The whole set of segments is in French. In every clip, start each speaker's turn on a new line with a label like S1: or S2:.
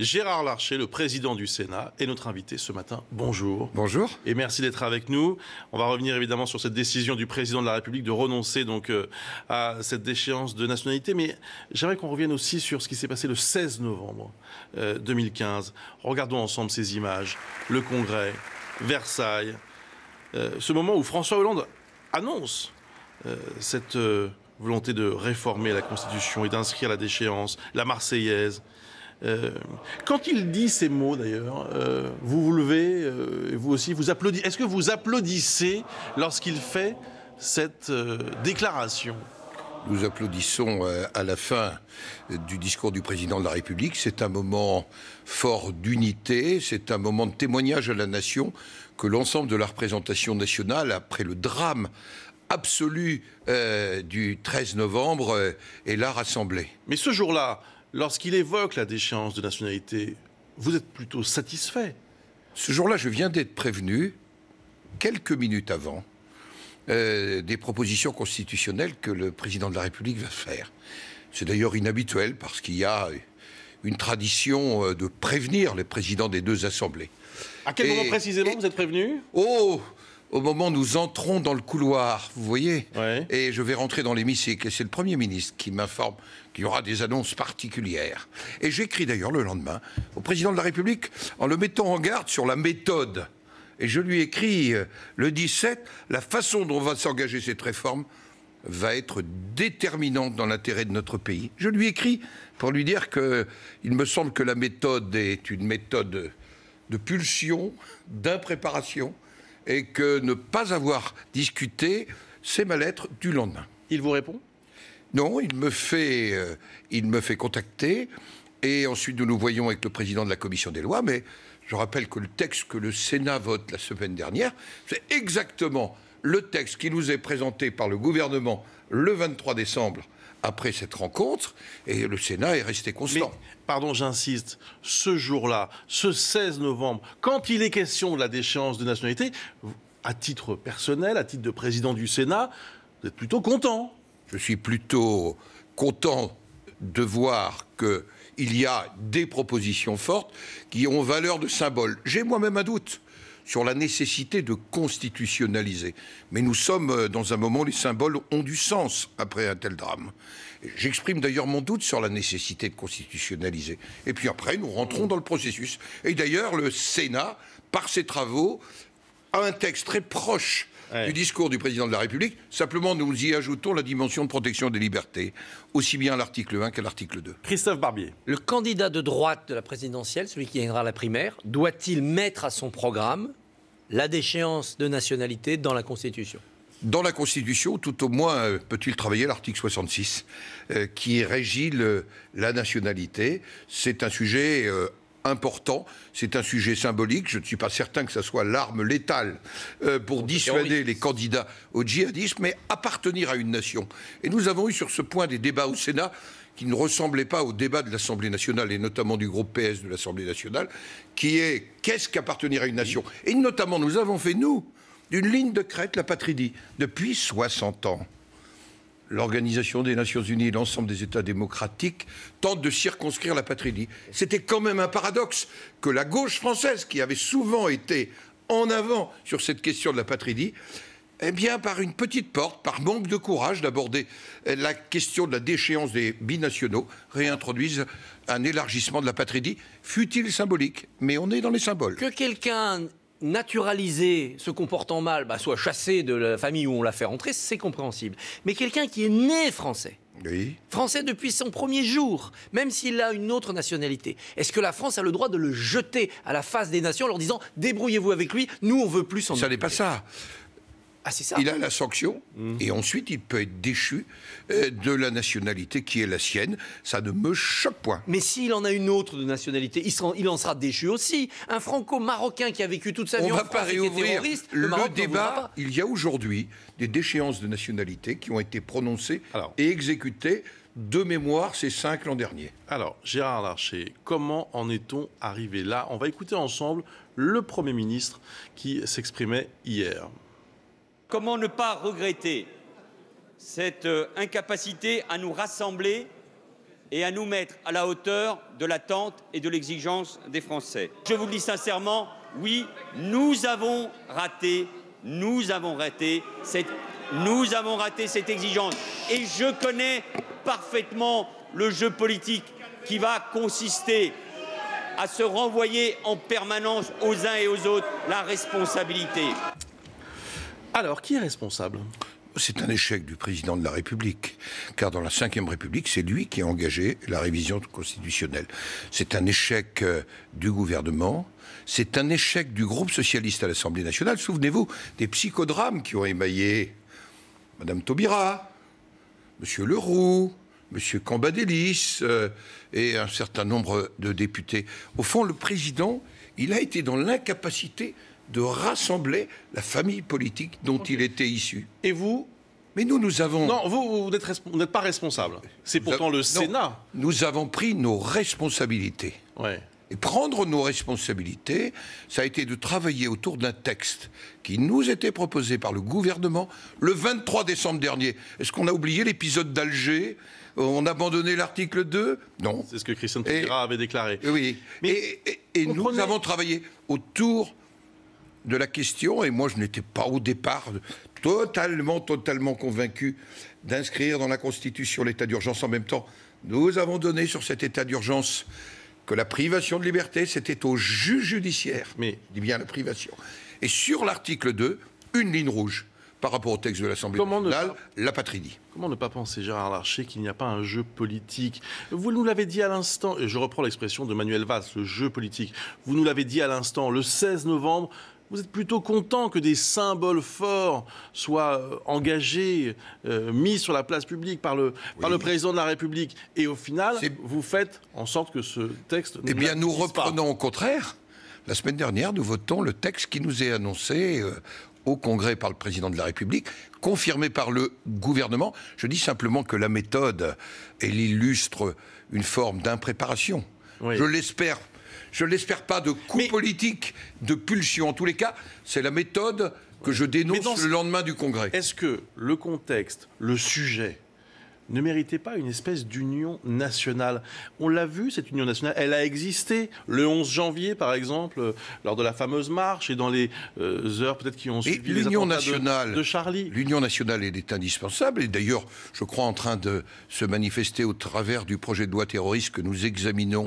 S1: Gérard Larcher, le président du Sénat, est notre invité ce matin. Bonjour. Bonjour. Et merci d'être avec nous. On va revenir évidemment sur cette décision du président de la République de renoncer donc euh, à cette déchéance de nationalité, mais j'aimerais qu'on revienne aussi sur ce qui s'est passé le 16 novembre 2015. Euh, Regardons ensemble ces images. Le Congrès, Versailles, euh, ce moment où François Hollande annonce cette volonté de réformer la Constitution et d'inscrire la déchéance, la Marseillaise. Euh, quand il dit ces mots, d'ailleurs, euh, vous vous levez, euh, et vous aussi, vous applaudissez. Est-ce que vous applaudissez lorsqu'il fait cette déclaration
S2: nous applaudissons à la fin du discours du président de la République. C'est un moment fort d'unité, c'est un moment de témoignage à la nation que l'ensemble de la représentation nationale, après le drame absolu du 13
S1: novembre, est là rassemblé. Mais ce jour-là, lorsqu'il évoque la déchéance de nationalité, vous êtes plutôt satisfait Ce jour-là, je viens d'être prévenu,
S2: quelques minutes avant, euh, des propositions constitutionnelles que le président de la République va faire. C'est d'ailleurs inhabituel parce qu'il y a une tradition euh, de prévenir les présidents des deux assemblées. À quel moment précisément
S1: vous êtes prévenu
S2: Oh, au moment où nous entrons dans le couloir, vous voyez, et je vais rentrer dans l'hémicycle, et c'est le Premier ministre qui m'informe qu'il y aura des annonces particulières. Et j'écris d'ailleurs le lendemain au Président de la République en le mettant en garde sur la méthode. Et je lui écris euh, le 17, la façon dont va s'engager cette réforme va être déterminante dans l'intérêt de notre pays. Je lui écris pour lui dire qu'il me semble que la méthode est une méthode de pulsion, d'impréparation, et que ne pas avoir discuté, c'est ma lettre du lendemain. Il vous répond Non, il me fait, euh, il me fait contacter. Et ensuite, nous nous voyons avec le président de la commission des lois. Mais je rappelle que le texte que le Sénat vote la semaine dernière, c'est exactement le texte qui nous est présenté par le gouvernement le 23 décembre
S1: après cette rencontre, et le Sénat est resté constant. pardon, j'insiste, ce jour-là, ce 16 novembre, quand il est question de la déchéance de nationalité, à titre personnel, à titre de président du Sénat, vous êtes plutôt content. Je suis
S2: plutôt content de voir qu'il y a des propositions fortes qui ont valeur de symbole. J'ai moi-même un doute sur la nécessité de constitutionnaliser. Mais nous sommes euh, dans un moment où les symboles ont du sens après un tel drame. J'exprime d'ailleurs mon doute sur la nécessité de constitutionnaliser. Et puis après, nous rentrons dans le processus. Et d'ailleurs, le Sénat, par ses travaux, a un texte très proche du discours du président de la République. Simplement, nous y ajoutons la dimension de protection des libertés, aussi bien à l'article 1 qu'à l'article 2. Christophe Barbier. Le candidat
S3: de droite de la présidentielle, celui qui gagnera la primaire, doit-il mettre à son programme la déchéance de nationalité dans la Constitution
S2: dans la Constitution, tout au moins euh, peut-il travailler l'article 66 euh, qui régit la nationalité. C'est un sujet euh, important. C'est un sujet symbolique. Je ne suis pas certain que ce soit l'arme létale euh, pour dissuader les candidats au djihadisme, mais appartenir à une nation. Et nous avons eu sur ce point des débats au Sénat qui ne ressemblaient pas aux débat de l'Assemblée nationale et notamment du groupe PS de l'Assemblée nationale, qui est qu'est-ce qu'appartenir à une nation Et notamment, nous avons fait, nous, d'une ligne de crête, la patrie dit, depuis 60 ans l'Organisation des Nations Unies et l'ensemble des États démocratiques tentent de circonscrire la patrie. C'était quand même un paradoxe que la gauche française, qui avait souvent été en avant sur cette question de la patrie, eh bien, par une petite porte, par manque de courage d'aborder la question de la déchéance des binationaux, réintroduise un élargissement de la patrie, fut-il symbolique, mais on est dans les symboles.
S3: Que quelqu'un naturalisé se comportant mal bah, soit chassé de la famille où on l'a fait rentrer, c'est compréhensible. Mais quelqu'un qui est né français, Français depuis son premier jour, même s'il a une autre nationalité. Est-ce que la France a le droit de le jeter à la face des nations en leur disant débrouillez-vous avec lui, nous on veut plus en. Ça n'est pas
S2: ça. Ah, il a la sanction mmh. et ensuite il peut être déchu euh, de la nationalité qui est la sienne. Ça ne me choque point.
S3: Mais s'il en a une autre de nationalité, il, en sera déchu aussi. Un franco-marocain qui a vécu toute sa vie en le, le débat.
S2: Il y a aujourd'hui des déchéances de nationalité qui ont été prononcées et
S1: exécutées de mémoire, ces cinq l'an dernier. Alors, Gérard Larcher, comment en est-on arrivé là On va écouter ensemble le Premier ministre qui s'exprimait hier. Comment ne pas regretter cette euh, incapacité
S3: à nous rassembler et à nous mettre à la hauteur de l'attente et de l'exigence des Français Je vous le dis sincèrement, oui, nous avons raté, nous avons raté cette, nous avons raté cette exigence. Et je connais parfaitement le jeu politique qui va consister à se renvoyer en permanence aux uns et aux autres la responsabilité.
S2: Alors, qui est responsable c'est un échec du président de la République, car dans la Ve République, c'est lui qui a engagé la révision constitutionnelle. C'est un échec euh, du gouvernement, c'est un échec du groupe socialiste à l'Assemblée nationale. Souvenez-vous des psychodrames qui ont émaillé Madame Taubira, Monsieur Leroux, Monsieur Cambadélis euh, et un certain nombre de députés. Au fond, le président, il a été dans l'incapacité de rassembler la famille politique dont il était issu. Et vous Mais nous, nous avons... Non, vous, vous n'êtes pas responsable. C'est pourtant le Sénat. Nous avons pris nos responsabilités. Ouais. Et prendre nos responsabilités, ça a été de travailler autour d'un texte qui nous était proposé par le gouvernement le 23 décembre dernier. Est-ce qu'on a oublié l'épisode d'Alger On a abandonné l'article 2 Non. C'est ce que Christian Taubira avait déclaré. Oui. et, nous avons travaillé autour de la question, et moi je n'étais pas au départ totalement, totalement convaincu d'inscrire dans la Constitution l'état d'urgence. En même temps, nous avons donné sur cet état d'urgence que la privation de liberté, c'était au juge judiciaire, mais dis bien la privation. Et sur l'article 2, une ligne rouge par rapport au texte de l'Assemblée nationale, la patrie
S1: Comment ne pas penser, Gérard Larcher, qu'il n'y a pas un jeu politique Vous nous l'avez dit à l'instant, et je reprends l'expression de Manuel Valls, le jeu politique. Vous nous l'avez dit à l'instant, le 16 novembre, vous êtes plutôt content que des symboles forts soient euh, engagés, euh, mis sur la place publique par le, par le président de la République. Et au final, vous faites en sorte que ce texte... Eh bien, nous
S2: reprenons au contraire. La semaine dernière, nous votons le texte qui nous est annoncé euh, au Congrès par le président de la République, confirmé par le gouvernement. Je dis simplement que la méthode, elle illustre une forme d'impréparation. Je l'espère je n'espère pas de coup politique, de pulsion. En tous les cas, c'est la méthode
S1: que je dénonce le lendemain du Congrès. Est-ce que le contexte, le sujet, ne méritait pas une espèce d'union nationale. On l'a vu, cette union nationale, elle a existé le 11 janvier, par exemple, lors de la fameuse marche et dans les euh, heures peut-être qui ont suivi nationale, de, Charlie. L'union nationale, est indispensable et d'ailleurs, je crois, en train de
S2: se manifester au travers du projet de loi terroriste que nous examinons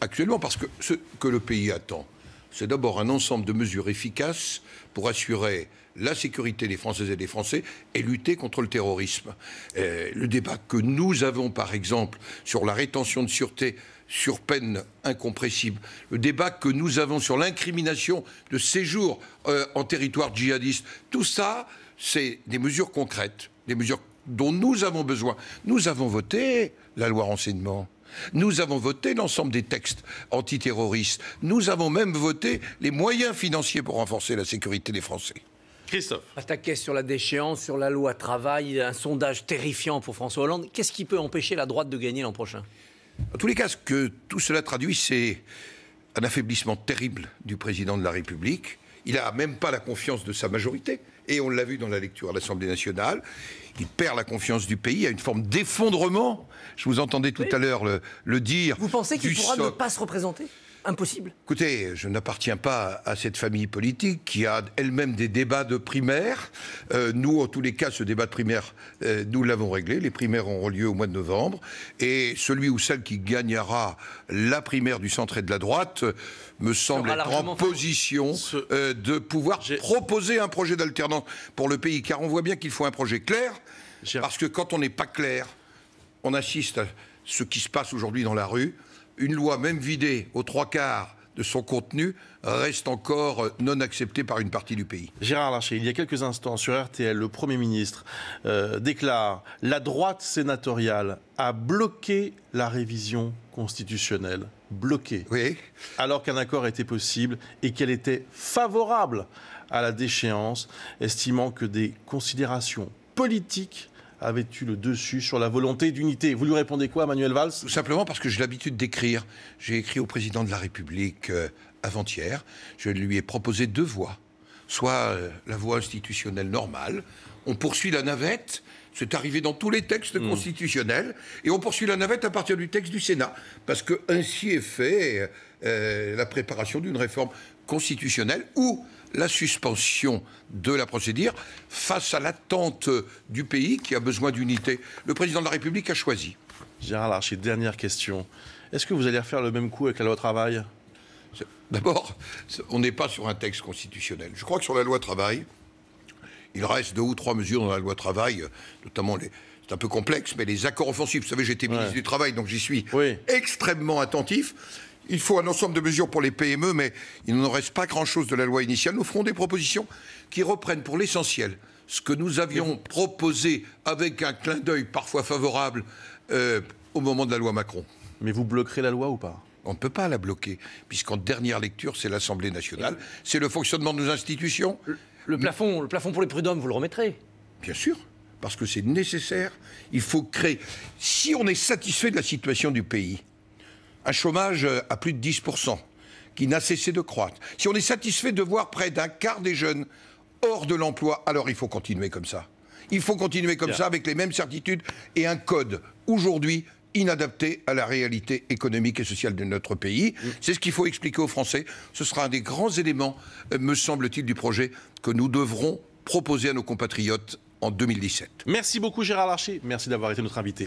S2: actuellement, parce que ce que le pays attend, c'est d'abord un ensemble de mesures efficaces pour assurer la sécurité des Françaises et des Français et lutter contre le terrorisme. Euh, le débat que nous avons, par exemple, sur la rétention de sûreté sur peine incompressible, le débat que nous avons sur l'incrimination de séjour euh, en territoire djihadiste, tout ça, c'est des mesures concrètes, des mesures dont nous avons besoin. Nous avons voté la loi renseignement. Nous avons voté l'ensemble des textes antiterroristes. Nous avons même voté les moyens financiers pour renforcer la sécurité des Français.
S3: Christophe. Attaqué sur la déchéance, sur la loi travail, un sondage terrifiant pour François Hollande. Qu'est-ce qui peut empêcher la droite de gagner l'an prochain
S2: En tous les cas, ce que tout cela traduit, c'est un affaiblissement terrible du président de la République. Il n'a même pas la confiance de sa majorité. Et on l'a vu dans la lecture à l'Assemblée nationale. Il perd la confiance du pays à une forme d'effondrement. Je vous entendais tout à l'heure le, dire. Vous pensez qu'il pourra ne
S3: pas se représenter impossible
S2: Écoutez, je n'appartiens pas à cette famille politique qui a elle-même des débats de primaire. Euh, nous, en tous les cas, ce débat de primaire, euh, nous l'avons réglé. Les primaires auront lieu au mois de novembre. Et celui ou celle qui gagnera la primaire du centre et de la droite me semble être en position euh, de pouvoir proposer un projet d'alternance pour le pays. Car on voit bien qu'il faut un projet clair. Parce que quand on n'est pas clair, on assiste à ce qui se passe aujourd'hui dans la rue une loi, même vidée aux trois
S1: quarts de son contenu, reste encore euh, non acceptée par une partie du pays. Gérard Larcher, il y a quelques instants sur RTL, le Premier ministre euh, déclare La droite sénatoriale a bloqué la révision constitutionnelle. Bloqué. Oui. Alors qu'un accord était possible et qu'elle était favorable à la déchéance, estimant que des considérations politiques avait tu le dessus sur la volonté d'unité. Vous lui répondez quoi, Manuel Valls simplement parce que j'ai l'habitude d'écrire. J'ai écrit au président de la
S2: République euh, avant-hier. Je lui ai proposé deux voies. Soit euh, la voie institutionnelle normale, on poursuit la navette. C'est arrivé dans tous les textes hmm. constitutionnels. Et on poursuit la navette à partir du texte du Sénat. Parce que ainsi est fait euh, la préparation d'une réforme constitutionnelle ou la suspension de la procédure face à l'attente du pays qui a besoin d'unité. Le président de la République
S1: a choisi. Gérard Larcher, dernière question. Est-ce que vous allez refaire le même coup avec la loi travail
S2: D'abord, on n'est pas sur un texte constitutionnel. Je crois que sur la loi travail, il reste deux ou trois mesures dans la loi travail, euh, notamment les, c'est un peu complexe, mais les accords offensifs, vous savez, j'étais ministre du Travail, donc j'y suis extrêmement attentif. Il faut un ensemble de mesures pour les PME, mais il n'en reste pas grand-chose de la loi initiale. Nous ferons des propositions qui reprennent pour l'essentiel ce que nous avions proposé avec un clin d'œil parfois favorable euh, au moment de la loi Macron. Mais vous bloquerez la loi ou pas on ne peut pas la bloquer, puisqu'en dernière lecture, c'est l'Assemblée nationale, c'est le fonctionnement de nos institutions. Le plafond, le plafond pour les prud'hommes, vous le remettrez Bien sûr, parce que c'est nécessaire. Il faut créer. Si on est satisfait de la situation du pays, un chômage euh, à plus de 10%, qui n'a cessé de croître, si on est satisfait de voir près d'un quart des jeunes hors de l'emploi, alors il faut continuer comme ça. Il faut continuer comme ça avec les mêmes certitudes et un code aujourd'hui inadapté à la réalité économique et sociale de notre pays. Mm. C'est ce qu'il faut expliquer aux Français. Ce sera un des grands éléments, euh, me semble-t-il, du projet que nous devrons proposer à nos compatriotes en 2017. Merci beaucoup Gérard Larcher, merci d'avoir été notre invité.